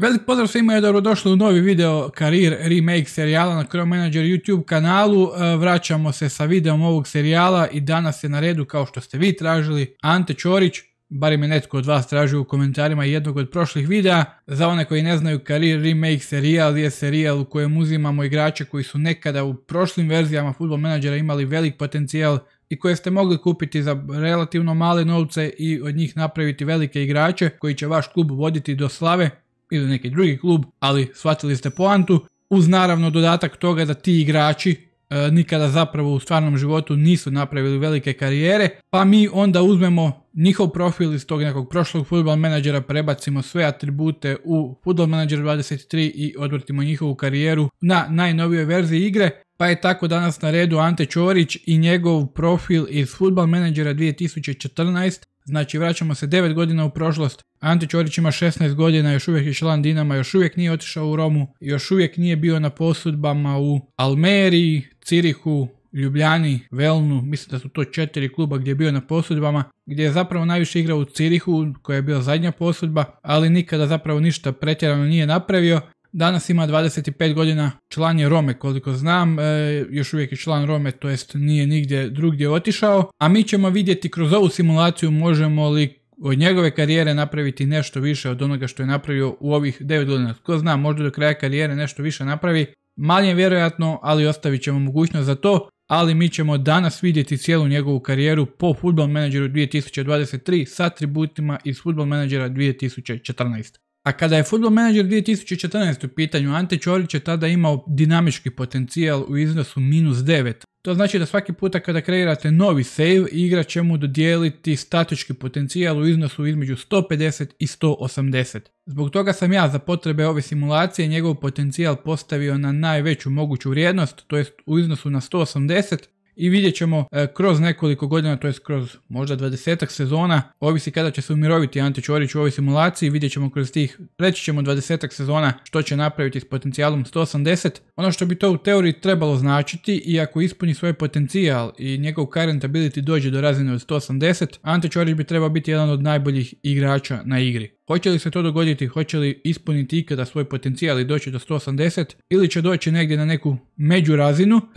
Velik pozdrav svima i dobrodošli u novi video karir remake serijala na Chrome Manager YouTube kanalu. E, vraćamo se sa videom ovog serijala i danas je na redu kao što ste vi tražili Ante Čorić, barem je netko od vas tražio u komentarima jednog od prošlih videa. Za one koji ne znaju, Career Remake serijal je serijal u kojem uzimamo igrače koji su nekada u prošlim verzijama Football Managera imali velik potencijal i koje ste mogli kupiti za relativno male novce i od njih napraviti velike igrače koji će vaš klub voditi do slave ili neki drugi klub, ali shvatili ste poantu. Uz naravno dodatak toga da ti igrači e, nikada zapravo u stvarnom životu nisu napravili velike karijere, pa mi onda uzmemo njihov profil iz tog nekog prošlog futbol menadžera, prebacimo sve atribute u Football Manager 23 i odvrtimo njihovu karijeru na najnovijoj verziji igre. Pa je tako danas na redu Ante Ćorić i njegov profil iz Football Managera 2014 Znači vraćamo se 9 godina u prošlost, Ante Ćorić ima 16 godina, još uvijek je član Dinama, još uvijek nije otišao u Romu, još uvijek nije bio na posudbama u Almeriji, Cirihu, Ljubljani, Velnu, mislim da su to četiri kluba gdje je bio na posudbama, gdje je zapravo najviše igrao u Cirihu, koja je bila zadnja posudba, ali nikada zapravo ništa pretjerano nije napravio Danas ima 25 godina, član je Rome koliko znam, e, još uvijek je član Rome, to jest nije nigdje drugdje otišao, a mi ćemo vidjeti kroz ovu simulaciju možemo li od njegove karijere napraviti nešto više od onoga što je napravio u ovih 9 godina. Tko zna, možda do kraja karijere nešto više napravi, manje vjerojatno, ali ostavit ćemo mogućnost za to, ali mi ćemo danas vidjeti cijelu njegovu karijeru po Football Manageru 2023 sa atributima iz Football Managera 2014. A kada je Football Manager 2014. u pitanju, Ante Ćorić je tada imao dinamički potencijal u iznosu minus 9. To znači da svaki puta kada kreirate novi save, igra će mu dodijeliti statički potencijal u iznosu između 150 i 180. Zbog toga sam ja za potrebe ove simulacije njegov potencijal postavio na najveću moguću vrijednost, to jest u iznosu na 180, i vidjet ćemo e, kroz nekoliko godina, to je kroz možda dvadesetak sezona, ovisi kada će se umiroviti Ante Ćorić u ovoj simulaciji, vidjet ćemo kroz tih, reći ćemo dvadesetak sezona što će napraviti s potencijalom 180. Ono što bi to u teoriji trebalo značiti i ako ispuni svoj potencijal i njegov current ability dođe do razine od 180, Ante Ćorić bi trebao biti jedan od najboljih igrača na igri. Hoće li se to dogoditi, hoće li ispuniti ikada svoj potencijal i doći do 180 ili će doći negdje na neku među razinu, e,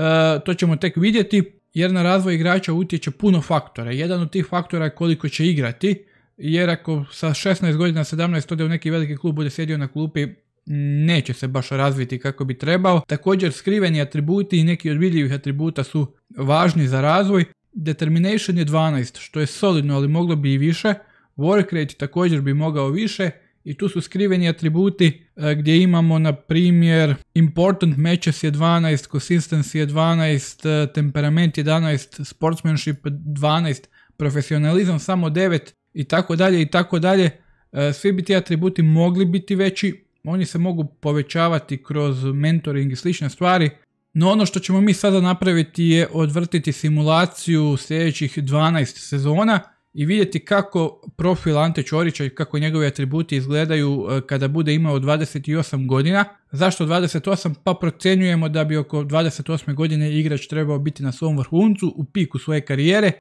to ćemo tek vidjeti jer na razvoj igrača utječe puno faktora. Jedan od tih faktora je koliko će igrati, jer ako sa 16 godina, 17 ode u neki veliki klub, bude sjedio na klupi, neće se baš razviti kako bi trebao. Također skriveni atributi i neki od vidljivih atributa su važni za razvoj. Determination je 12, što je solidno, ali moglo bi i više. Work također bi mogao više i tu su skriveni atributi e, gdje imamo na primjer important matches je 12, consistency je 12, e, temperament 11, sportsmanship 12, profesionalizam samo 9 i tako dalje i tako dalje. E, svi bi ti atributi mogli biti veći, oni se mogu povećavati kroz mentoring i slične stvari. No ono što ćemo mi sada napraviti je odvrtiti simulaciju sljedećih 12 sezona i vidjeti kako profil Ante Ćorića i kako njegovi atributi izgledaju e, kada bude imao 28 godina. Zašto 28? Pa procjenjujemo da bi oko 28. godine igrač trebao biti na svom vrhuncu u piku svoje karijere. E,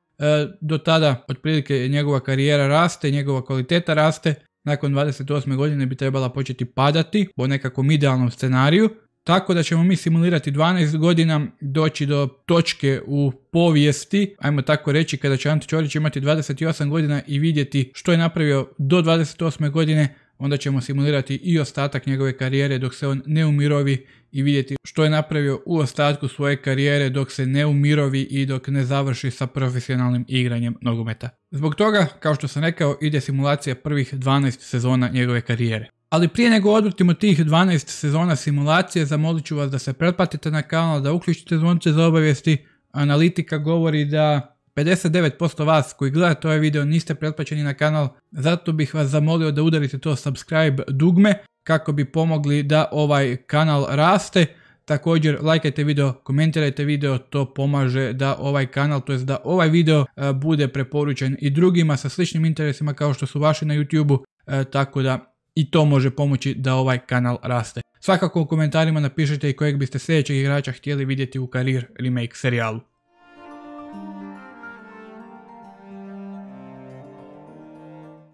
do tada otprilike njegova karijera raste, njegova kvaliteta raste. Nakon 28. godine bi trebala početi padati po nekakvom idealnom scenariju tako da ćemo mi simulirati 12 godina doći do točke u povijesti, ajmo tako reći, kada će Ante Ćorić imati 28 godina i vidjeti što je napravio do 28. godine, onda ćemo simulirati i ostatak njegove karijere dok se on ne umirovi i vidjeti što je napravio u ostatku svoje karijere dok se ne umirovi i dok ne završi sa profesionalnim igranjem nogometa. Zbog toga, kao što sam rekao, ide simulacija prvih 12 sezona njegove karijere. Ali prije nego odvrtimo tih 12 sezona simulacije, zamolit ću vas da se pretplatite na kanal, da uključite zvonce za obavijesti. Analitika govori da 59% vas koji gledate ovaj video niste pretplaćeni na kanal, zato bih vas zamolio da udarite to subscribe dugme kako bi pomogli da ovaj kanal raste. Također lajkajte video, komentirajte video, to pomaže da ovaj kanal, to jest da ovaj video e, bude preporučen i drugima sa sličnim interesima kao što su vaši na YouTube, e, tako da i to može pomoći da ovaj kanal raste. Svakako u komentarima napišite i kojeg biste sljedećeg igrača htjeli vidjeti u karir remake serijalu.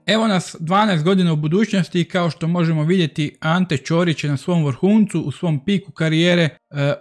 Evo nas 12 godina u budućnosti i kao što možemo vidjeti Ante Ćorić je na svom vrhuncu, u svom piku karijere, e,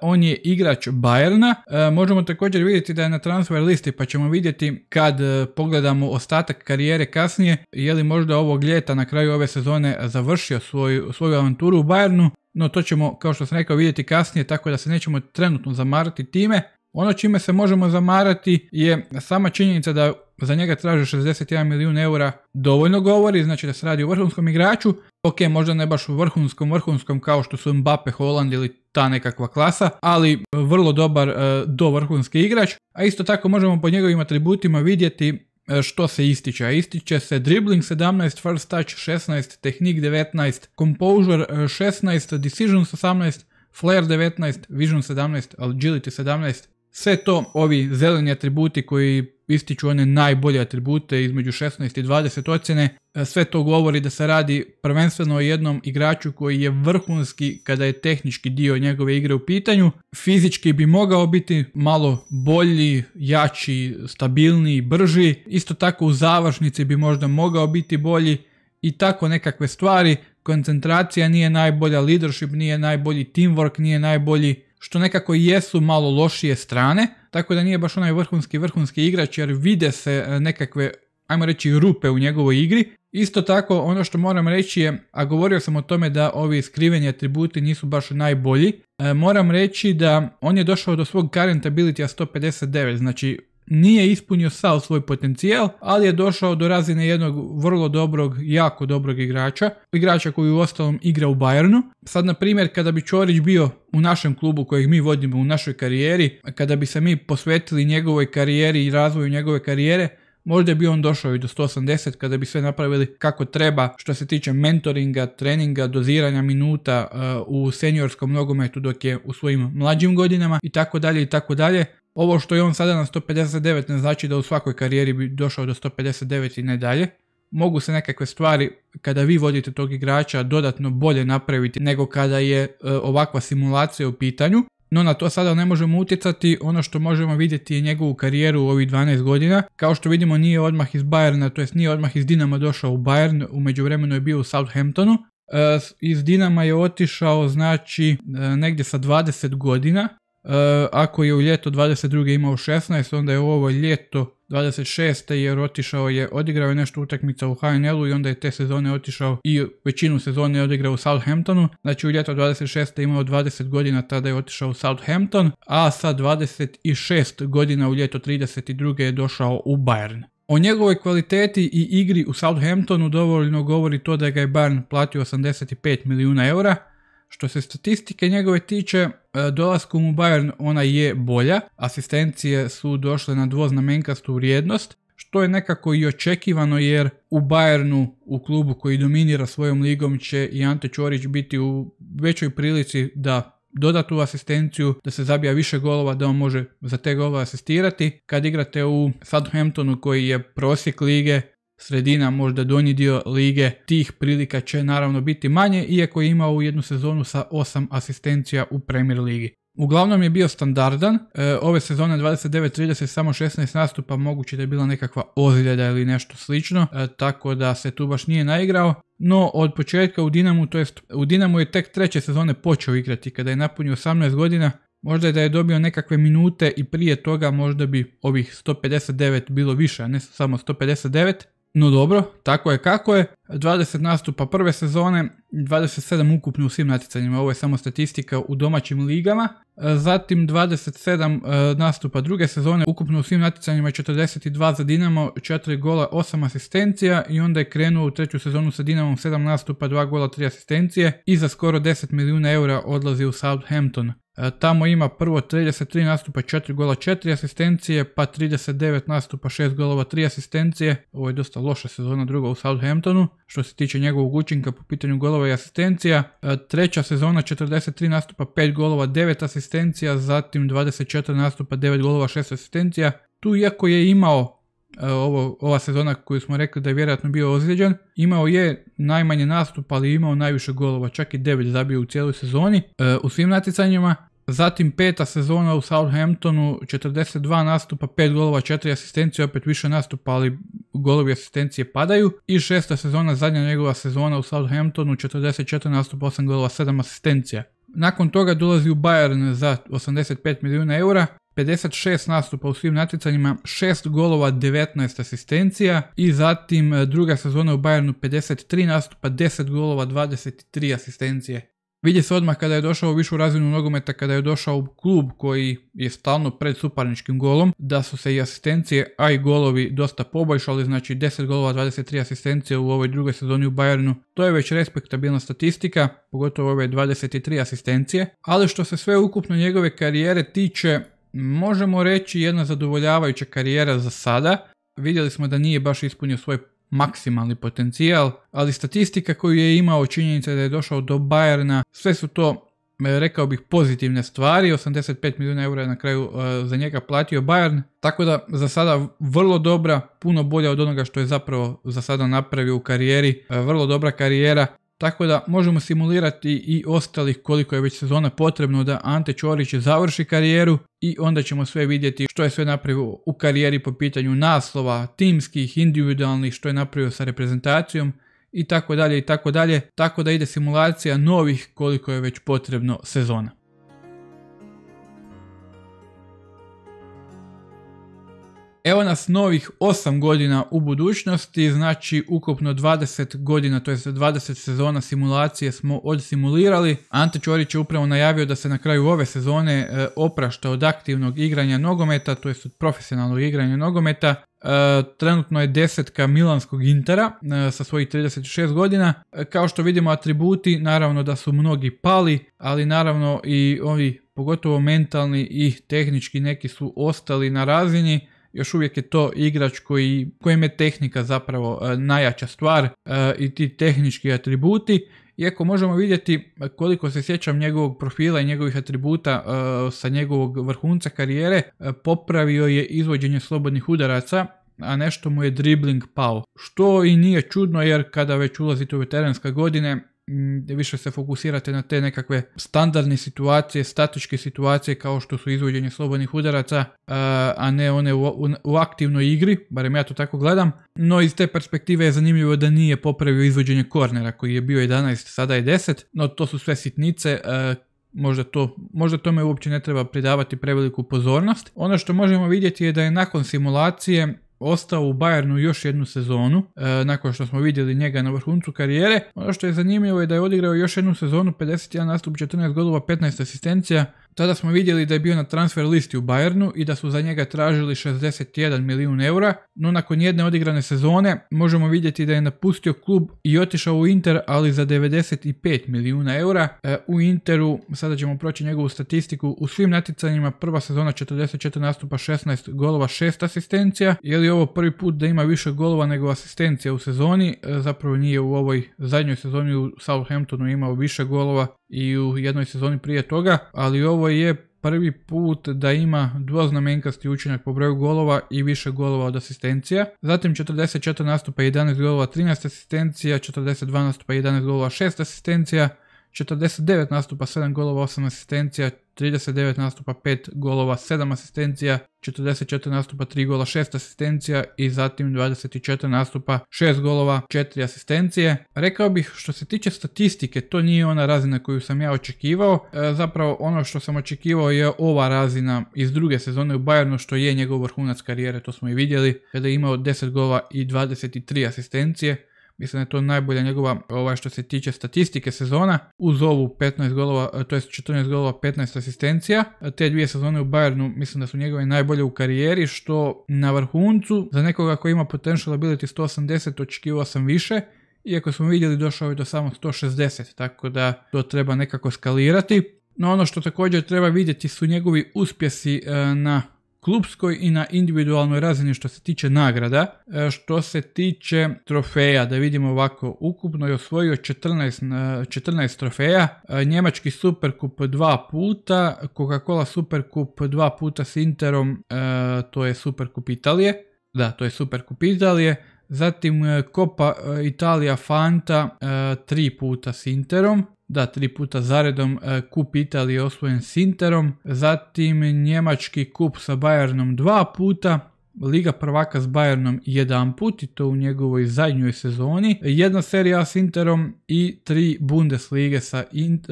on je igrač Bajerna. E, možemo također vidjeti da je na transfer listi pa ćemo vidjeti kad e, pogledamo ostatak karijere kasnije je li možda ovog ljeta na kraju ove sezone završio svoju, avanturu u Bajernu, No to ćemo kao što sam rekao vidjeti kasnije tako da se nećemo trenutno zamarati time. Ono čime se možemo zamarati je sama činjenica da za njega traže 61 milijun eura, dovoljno govori, znači da se radi o vrhunskom igraču, ok, možda ne baš vrhunskom, vrhunskom kao što su Mbappe, Holland ili ta nekakva klasa, ali vrlo dobar e, do vrhunski igrač, a isto tako možemo po njegovim atributima vidjeti e, što se ističe, ističe se dribbling 17, first touch 16, tehnik 19, composure 16, decisions 18, flair 19, vision 17, agility 17, sve to ovi zeleni atributi koji ističu one najbolje atribute između 16 i 20 ocjene. E, sve to govori da se radi prvenstveno o jednom igraču koji je vrhunski kada je tehnički dio njegove igre u pitanju. Fizički bi mogao biti malo bolji, jači, stabilniji, brži. Isto tako u završnici bi možda mogao biti bolji i tako nekakve stvari. Koncentracija nije najbolja, leadership nije najbolji, teamwork nije najbolji, što nekako jesu malo lošije strane, tako da nije baš onaj vrhunski vrhunski igrač jer vide se e, nekakve, ajmo reći, rupe u njegovoj igri. Isto tako, ono što moram reći je, a govorio sam o tome da ovi skriveni atributi nisu baš najbolji, e, moram reći da on je došao do svog current ability 159, znači nije ispunio sav svoj potencijal, ali je došao do razine jednog vrlo dobrog, jako dobrog igrača. Igrača koji u ostalom igra u Bayernu. Sad, na primjer, kada bi Čorić bio u našem klubu kojeg mi vodimo u našoj karijeri, kada bi se mi posvetili njegovoj karijeri i razvoju njegove karijere, Možda bi on došao i do 180 kada bi sve napravili kako treba što se tiče mentoringa, treninga, doziranja minuta eh, u seniorskom nogometu dok je u svojim mlađim godinama i tako dalje i tako dalje. Ovo što je on sada na 159 ne znači da u svakoj karijeri bi došao do 159 i ne dalje. Mogu se nekakve stvari kada vi vodite tog igrača dodatno bolje napraviti nego kada je e, ovakva simulacija u pitanju. No na to sada ne možemo utjecati, ono što možemo vidjeti je njegovu karijeru u ovih 12 godina. Kao što vidimo nije odmah iz Bayerna, to jest nije odmah iz Dinama došao u Bayern, u međuvremenu je bio u Southamptonu. E, iz Dinama je otišao znači e, negdje sa 20 godina Eh, ako je u ljeto 22. imao 16, onda je u ovo ljeto 26. jer otišao je, odigrao je nešto utakmica u HNL-u i onda je te sezone otišao i većinu sezone je odigrao u Southamptonu. Znači u ljeto 26. imao 20 godina, tada je otišao u Southampton, a sa 26 godina u ljeto 32. je došao u Bayern. O njegovoj kvaliteti i igri u Southamptonu dovoljno govori to da ga je Bayern platio 85 milijuna eura, što se statistike njegove tiče, e, dolaskom u Bayern ona je bolja, asistencije su došle na dvoznamenkastu vrijednost, što je nekako i očekivano jer u Bayernu, u klubu koji dominira svojom ligom će i Ante Ćorić biti u većoj prilici da doda tu asistenciju, da se zabija više golova, da on može za te golova asistirati. Kad igrate u Southamptonu koji je prosjek lige, sredina, možda donji dio lige, tih prilika će naravno biti manje, iako je imao jednu sezonu sa 8 asistencija u Premier ligi. Uglavnom je bio standardan, e, ove sezone 29-30 samo 16 nastupa, moguće da je bila nekakva ozljeda ili nešto slično, e, tako da se tu baš nije naigrao. No od početka u Dinamu, to jest u Dinamu je tek treće sezone počeo igrati kada je napunio 18 godina, Možda je da je dobio nekakve minute i prije toga možda bi ovih 159 bilo više, a ne samo 159. No dobro, tako je kako je. 20 nastupa prve sezone, 27 ukupno u svim natjecanjima, ovo je samo statistika u domaćim ligama. E, zatim 27 e, nastupa druge sezone, ukupno u svim natjecanjima 42 za Dinamo, 4 gola, 8 asistencija i onda je krenuo u treću sezonu sa Dinamom 7 nastupa, 2 gola, 3 asistencije i za skoro 10 milijuna eura odlazi u Southampton. E, tamo ima prvo 33 nastupa, 4 gola, 4 asistencije, pa 39 nastupa, 6 golova, 3 asistencije. Ovo je dosta loša sezona druga u Southamptonu, što se tiče njegovog učinka po pitanju golova i asistencija. E, treća sezona, 43 nastupa, 5 golova, 9 asistencija, zatim 24 nastupa, 9 golova, 6 asistencija. Tu iako je imao E, ovo, ova sezona koju smo rekli da je vjerojatno bio ozlijeđen. Imao je najmanje nastup ali imao najviše golova, čak i 9 zabio u cijeloj sezoni e, u svim natjecanjima. Zatim peta sezona u Southamptonu, 42 nastupa, 5 golova, 4 asistencije, opet više nastupa, ali golovi asistencije padaju. I šesta sezona, zadnja njegova sezona u Southamptonu, 44 nastupa, 8 golova, 7 asistencija. Nakon toga dolazi u Bayern za 85 milijuna eura, 56 nastupa u svim natjecanjima, 6 golova, 19 asistencija i zatim e, druga sezona u Bayernu 53 nastupa, 10 golova, 23 asistencije. Vidje se odmah kada je došao u višu razinu nogometa, kada je došao u klub koji je stalno pred suparničkim golom, da su se i asistencije, a i golovi dosta poboljšali, znači 10 golova, 23 asistencije u ovoj drugoj sezoni u Bayernu. To je već respektabilna statistika, pogotovo ove 23 asistencije, ali što se sve ukupno njegove karijere tiče, možemo reći jedna zadovoljavajuća karijera za sada. Vidjeli smo da nije baš ispunio svoj maksimalni potencijal, ali statistika koju je imao činjenica da je došao do Bayerna, sve su to e, rekao bih pozitivne stvari, 85 milijuna eura je na kraju e, za njega platio Bayern, tako da za sada vrlo dobra, puno bolja od onoga što je zapravo za sada napravio u karijeri, e, vrlo dobra karijera tako da možemo simulirati i ostalih koliko je već sezona potrebno da Ante Ćorić završi karijeru i onda ćemo sve vidjeti što je sve napravio u karijeri po pitanju naslova, timskih, individualnih, što je napravio sa reprezentacijom i tako dalje i tako dalje, tako da ide simulacija novih koliko je već potrebno sezona. Evo nas novih 8 godina u budućnosti, znači ukupno 20 godina, to je 20 sezona simulacije smo odsimulirali. Ante Ćorić je upravo najavio da se na kraju ove sezone e, oprašta od aktivnog igranja nogometa, to je od profesionalnog igranja nogometa. E, trenutno je desetka Milanskog Intera e, sa svojih 36 godina. kao što vidimo atributi, naravno da su mnogi pali, ali naravno i ovi pogotovo mentalni i tehnički neki su ostali na razini još uvijek je to igrač koji, kojem je tehnika zapravo e, najjača stvar e, i ti tehnički atributi. Iako možemo vidjeti koliko se sjećam njegovog profila i njegovih atributa e, sa njegovog vrhunca karijere, popravio je izvođenje slobodnih udaraca, a nešto mu je dribling pao. Što i nije čudno jer kada već ulazite u veteranske godine, Mm, više se fokusirate na te nekakve standardne situacije, statičke situacije kao što su izvođenje slobodnih udaraca, a ne one u aktivnoj igri, barem ja to tako gledam. No iz te perspektive je zanimljivo da nije popravio izvođenje kornera koji je bio 11, sada je 10, no to su sve sitnice možda, to, možda tome uopće ne treba pridavati preveliku pozornost. Ono što možemo vidjeti je da je nakon simulacije ostao u Bayernu još jednu sezonu, e, nakon što smo vidjeli njega na vrhuncu karijere. Ono što je zanimljivo je da je odigrao još jednu sezonu, 51 nastup, 14 golova, 15 asistencija, tada smo vidjeli da je bio na transfer listi u Bayernu i da su za njega tražili 61 milijun eura, no nakon jedne odigrane sezone možemo vidjeti da je napustio klub i otišao u Inter, ali za 95 milijuna eura. E, u Interu, sada ćemo proći njegovu statistiku, u svim natjecanjima prva sezona 44 nastupa 16 golova, 6 asistencija. Je li ovo prvi put da ima više golova nego asistencija u sezoni? E, zapravo nije u ovoj zadnjoj sezoni u Southamptonu imao više golova i u jednoj sezoni prije toga, ali ovo je prvi put da ima dvoznamenkasti učinak po broju golova i više golova od asistencija. Zatim 44 nastupa 11 golova 13 asistencija, 42 nastupa 11 golova 6 asistencija, 49 nastupa, 7 golova, 8 asistencija, 39 nastupa, 5 golova, 7 asistencija, 44 nastupa, 3 gola, 6 asistencija i zatim 24 nastupa, 6 golova, 4 asistencije. Rekao bih što se tiče statistike, to nije ona razina koju sam ja očekivao. E, zapravo ono što sam očekivao je ova razina iz druge sezone u Bayernu što je njegov vrhunac karijere, to smo i vidjeli, kada je imao 10 golova i 23 asistencije. Mislim da je to najbolja njegova ovaj, što se tiče statistike sezona. Uz ovu 15 golova, e, to jest 14 golova, 15 asistencija. Te dvije sezone u Bayernu mislim da su njegove najbolje u karijeri, što na vrhuncu za nekoga koji ima potential ability 180 očekivao sam više. Iako smo vidjeli došao je do samo 160, tako da to treba nekako skalirati. No ono što također treba vidjeti su njegovi uspjesi e, na klubskoj i na individualnoj razini što se tiče nagrada. E, što se tiče trofeja, da vidimo ovako, ukupno je osvojio 14, 14 e, trofeja, e, njemački Superkup dva puta, Coca-Cola Superkup dva puta s Interom, to je Superkup Italije, da, to je Superkup Italije, Zatim kopa Italija Fanta tri puta s Interom, da tri puta zaredom e, kup Italije osvojen s Interom, zatim njemački kup sa Bayernom dva puta, Liga prvaka s Bayernom jedan put i to u njegovoj zadnjoj sezoni, jedna serija s Interom i tri Bundeslige sa,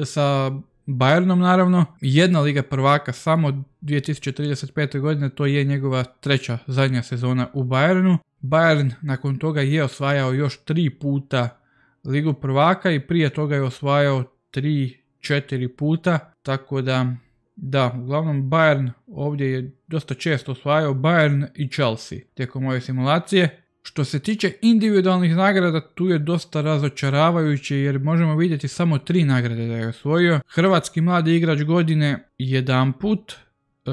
sa Bayernom naravno, jedna Liga prvaka samo 2035. godine, to je njegova treća zadnja sezona u Bayernu. Bayern nakon toga je osvajao još tri puta Ligu prvaka i prije toga je osvajao 3-4 puta, tako da da, uglavnom Bayern ovdje je dosta često osvajao Bayern i Chelsea tijekom ove simulacije. Što se tiče individualnih nagrada, tu je dosta razočaravajuće jer možemo vidjeti samo tri nagrade da je osvojio. Hrvatski mladi igrač godine jedan put, E,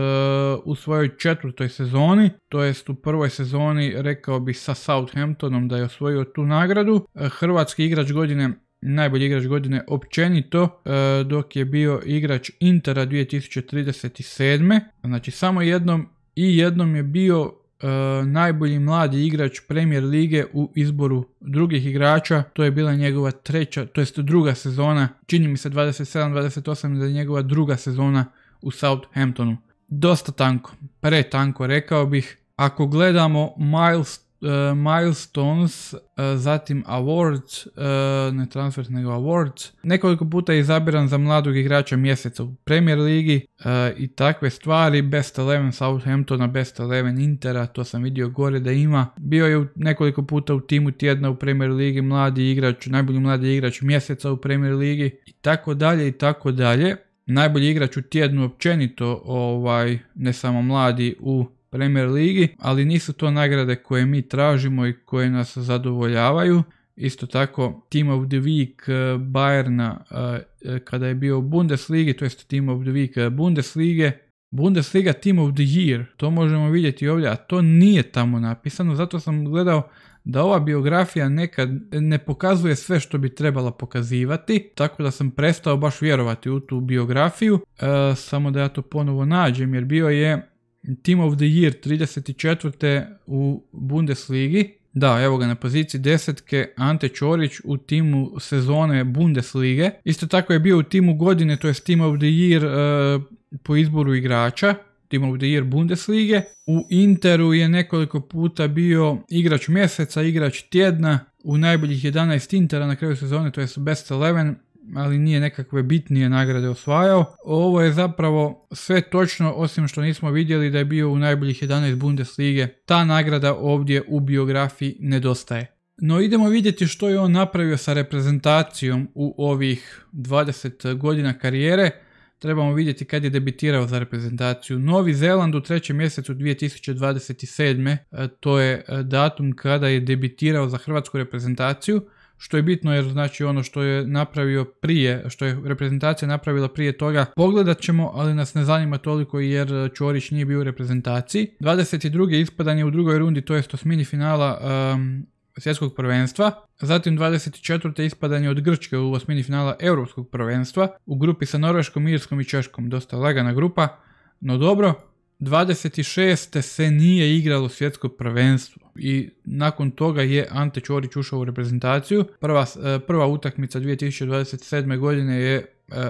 u svojoj četvrtoj sezoni, to jest u prvoj sezoni rekao bi sa Southamptonom da je osvojio tu nagradu. E, hrvatski igrač godine najbolji igrač godine općenito e, dok je bio igrač Intera 2037. Znači samo jednom i jednom je bio najbolji mladi igrač Premier lige u izboru drugih igrača. To je bila njegova treća, to jest druga sezona. Čini mi se 27-28 da je njegova druga sezona u Southamptonu dosta tanko, tanko rekao bih. Ako gledamo eh, milestones, eh, zatim awards, eh, ne transfer nego awards, nekoliko puta je izabiran za mladog igrača mjeseca u Premier Ligi i takve stvari, Best 11 Southamptona, Best 11 Intera, to sam vidio gore da ima. Bio je nekoliko puta u timu tjedna u Premier Ligi, mladi igrač, najbolji mladi igrač mjeseca u Premier Ligi i tako dalje i tako dalje najbolji igrač u tjednu općenito, ovaj, ne samo mladi u Premier Ligi, ali nisu to nagrade koje mi tražimo i koje nas zadovoljavaju. Isto tako Team of the Week eh, Bayerna eh, eh, kada je bio u Bundesligi, to jest Team of the Week Bundeslige, Bundesliga Team of the Year, to možemo vidjeti ovdje, a to nije tamo napisano, zato sam gledao da ova biografija nekad ne pokazuje sve što bi trebala pokazivati, tako da sam prestao baš vjerovati u tu biografiju, e, samo da ja to ponovo nađem jer bio je Team of the Year 34. u Bundesligi, da, evo ga na poziciji desetke Ante Ćorić u timu sezone Bundeslige. Isto tako je bio u timu godine, to je Team of the Year e, po izboru igrača. Team of U Interu je nekoliko puta bio igrač mjeseca, igrač tjedna, u najboljih 11 Intera na kraju sezone, to je Best 11, ali nije nekakve bitnije nagrade osvajao. Ovo je zapravo sve točno, osim što nismo vidjeli da je bio u najboljih 11 Bundeslige. Ta nagrada ovdje u biografiji nedostaje. No idemo vidjeti što je on napravio sa reprezentacijom u ovih 20 godina karijere. Trebamo vidjeti kad je debitirao za reprezentaciju. Novi Zeland u trećem mjesecu 2027. E, to je e, datum kada je debitirao za hrvatsku reprezentaciju. Što je bitno jer znači ono što je napravio prije, što je reprezentacija napravila prije toga, pogledat ćemo, ali nas ne zanima toliko jer Čorić nije bio u reprezentaciji. 22. ispadanje u drugoj rundi, to jest osmini finala e, svjetskog prvenstva, zatim 24. ispadanje od Grčke u osmini finala europskog prvenstva u grupi sa Norveškom, Irskom i Češkom, dosta lagana grupa, no dobro, 26. se nije igralo svjetsko prvenstvo i nakon toga je Ante Ćorić ušao u reprezentaciju. Prva, e, prva utakmica 2027. godine je e,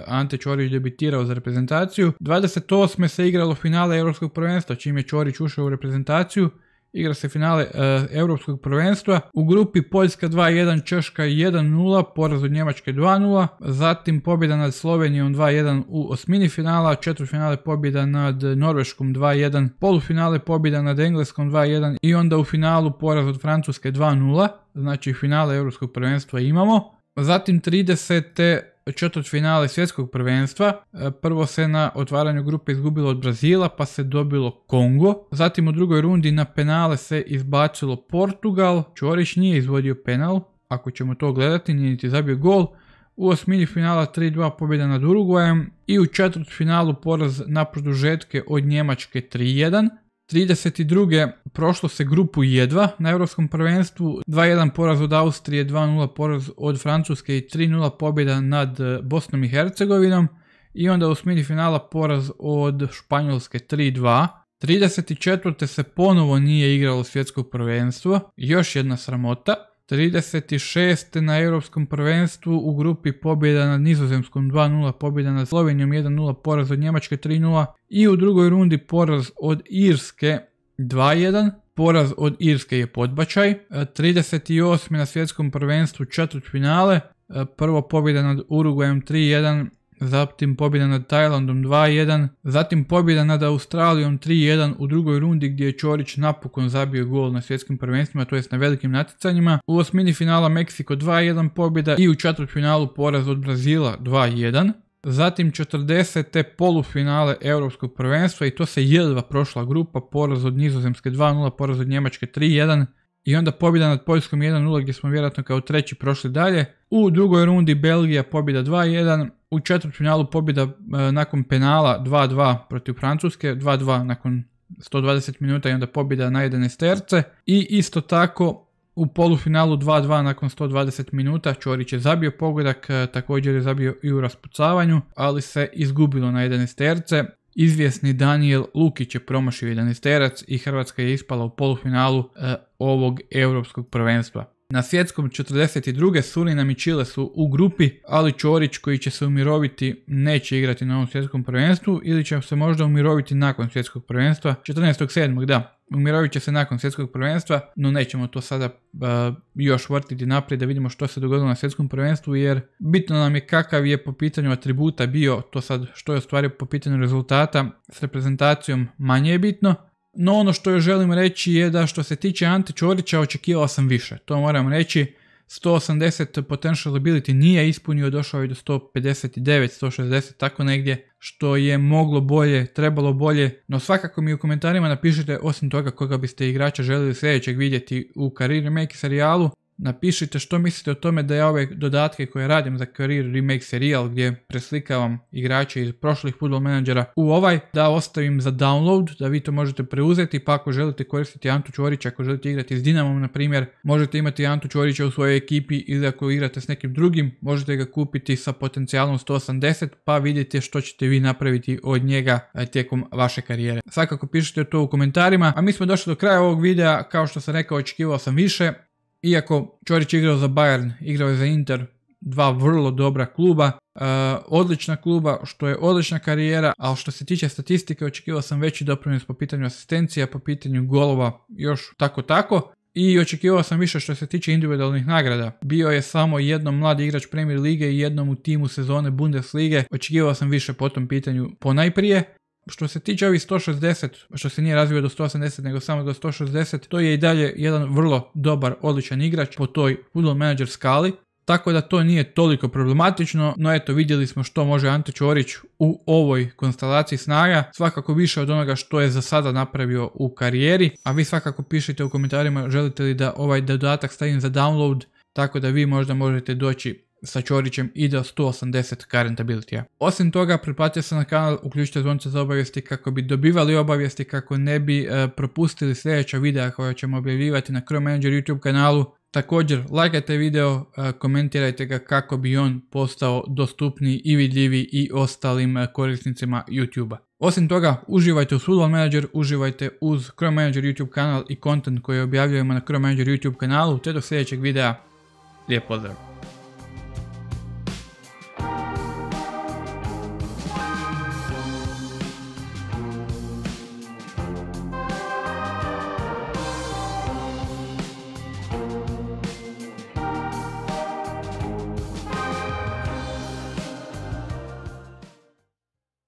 Ante Ćorić debitirao za reprezentaciju. 28. se igralo finale Europskog prvenstva čim je Ćorić ušao u reprezentaciju igra se finale e, Europskog prvenstva. U grupi Poljska 2-1, Češka 1-0, poraz od Njemačke 2-0. Zatim pobjeda nad Slovenijom 2-1 u osmini finala, finale pobjeda nad Norveškom 2-1, polufinale pobjeda nad Engleskom 2-1 i onda u finalu poraz od Francuske 2-0. Znači finale Europskog prvenstva imamo. Zatim 30 finale svjetskog prvenstva. E, prvo se na otvaranju grupe izgubilo od Brazila pa se dobilo Kongo. Zatim u drugoj rundi na penale se izbacilo Portugal. Čorić nije izvodio penal, ako ćemo to gledati, nije niti zabio gol. U osmini finala 3-2 pobjeda nad Urugvajem i u četvrt finalu poraz na produžetke od Njemačke 3-1. 32. prošlo se grupu jedva na Europskom prvenstvu, 2-1 poraz od Austrije, 2-0 poraz od Francuske i 3-0 pobjeda nad e, Bosnom i Hercegovinom i onda u smini finala poraz od Španjolske 3-2. 34. se ponovo nije igralo svjetsko prvenstvo, još jedna sramota. 36. na europskom prvenstvu u grupi pobjeda nad Nizozemskom 2-0, pobjeda nad Slovenijom 1-0, poraz od Njemačke 3-0 i u drugoj rundi poraz od Irske 2-1. Poraz od Irske je podbačaj. 38. na svjetskom prvenstvu četvrt finale. Prvo pobjeda nad Uruguayom 3 zatim pobjeda nad Tajlandom 2-1, zatim pobjeda nad Australijom 3-1 u drugoj rundi gdje je Ćorić napokon zabio gol na svjetskim prvenstvima, to jest na velikim natjecanjima, u osmini finala Meksiko 2-1 pobjeda i u finalu poraz od Brazila 2-1. Zatim 40. polufinale Europskog prvenstva i to se jedva prošla grupa, poraz od Nizozemske 2-0, poraz od Njemačke 3-1, i onda pobjeda nad Poljskom 1-0 gdje smo vjerojatno kao treći prošli dalje. U drugoj rundi Belgija pobjeda 2-1, u finalu pobjeda e, nakon penala 2-2 protiv Francuske, 2-2 nakon 120 minuta i onda pobjeda na 11 terce. I isto tako u polufinalu 2-2 nakon 120 minuta Čorić je zabio pogodak, e, također je zabio i u raspucavanju, ali se izgubilo na 11 terce. Izvjesni Daniel Lukić je promašio 11 terac i Hrvatska je ispala u polufinalu e, ovog europskog prvenstva. Na svjetskom 42. Surinam i Chile su u grupi, ali Čorić koji će se umiroviti neće igrati na ovom svjetskom prvenstvu ili će se možda umiroviti nakon svjetskog prvenstva. 14.7. da, umirovit će se nakon svjetskog prvenstva, no nećemo to sada još vrtiti naprijed da vidimo što se dogodilo na svjetskom prvenstvu, jer bitno nam je kakav je po pitanju atributa bio, to sad što je ostvario po pitanju rezultata s reprezentacijom manje je bitno, no ono što još želim reći je da što se tiče Ante Ćorića očekivao sam više. To moram reći. 180 potential ability nije ispunio, došao je do 159, 160, tako negdje, što je moglo bolje, trebalo bolje, no svakako mi u komentarima napišite osim toga koga biste igrača željeli sljedećeg vidjeti u Career Make serijalu, Napišite što mislite o tome da ja ove dodatke koje radim za Career Remake Serial gdje preslikavam igrače iz prošlih Football menadžera u ovaj da ostavim za download da vi to možete preuzeti pa ako želite koristiti Antu ćorića ako želite igrati s Dinamom na primjer možete imati Antu ćorića u svojoj ekipi ili ako igrate s nekim drugim možete ga kupiti sa potencijalom 180 pa vidite što ćete vi napraviti od njega e, tijekom vaše karijere. Svakako pišite to u komentarima a mi smo došli do kraja ovog videa kao što sam rekao očekivao sam više iako Čorić je igrao za Bayern, igrao je za Inter, dva vrlo dobra kluba, e, odlična kluba, što je odlična karijera, ali što se tiče statistike očekivao sam veći doprinos po pitanju asistencija, po pitanju golova, još tako tako. I očekivao sam više što se tiče individualnih nagrada. Bio je samo jednom mladi igrač Premier lige i jednom u timu sezone Bundeslige. Očekivao sam više po tom pitanju ponajprije. Što se tiče ovih 160, što se nije razvio do 180 nego samo do 160, to je i dalje jedan vrlo dobar, odličan igrač po toj Football Manager skali. Tako da to nije toliko problematično, no eto vidjeli smo što može Ante Ćorić u ovoj konstelaciji snaga, svakako više od onoga što je za sada napravio u karijeri, a vi svakako pišite u komentarima želite li da ovaj dodatak stavim za download, tako da vi možda možete doći sa Ćorićem i do 180 current a Osim toga, pretplatite se na kanal, uključite zvonce za obavijesti kako bi dobivali obavijesti, kako ne bi e, propustili sljedeća videa koja ćemo objavljivati na Chrome Manager YouTube kanalu. Također, lajkajte video, e, komentirajte ga kako bi on postao dostupniji i vidljiviji i ostalim e, korisnicima YouTube-a. Osim toga, uživajte u Football Manager, uživajte uz Chrome Manager YouTube kanal i kontent koji objavljujemo na Chrome Manager YouTube kanalu, te do sljedećeg videa. Lijep pozdrav!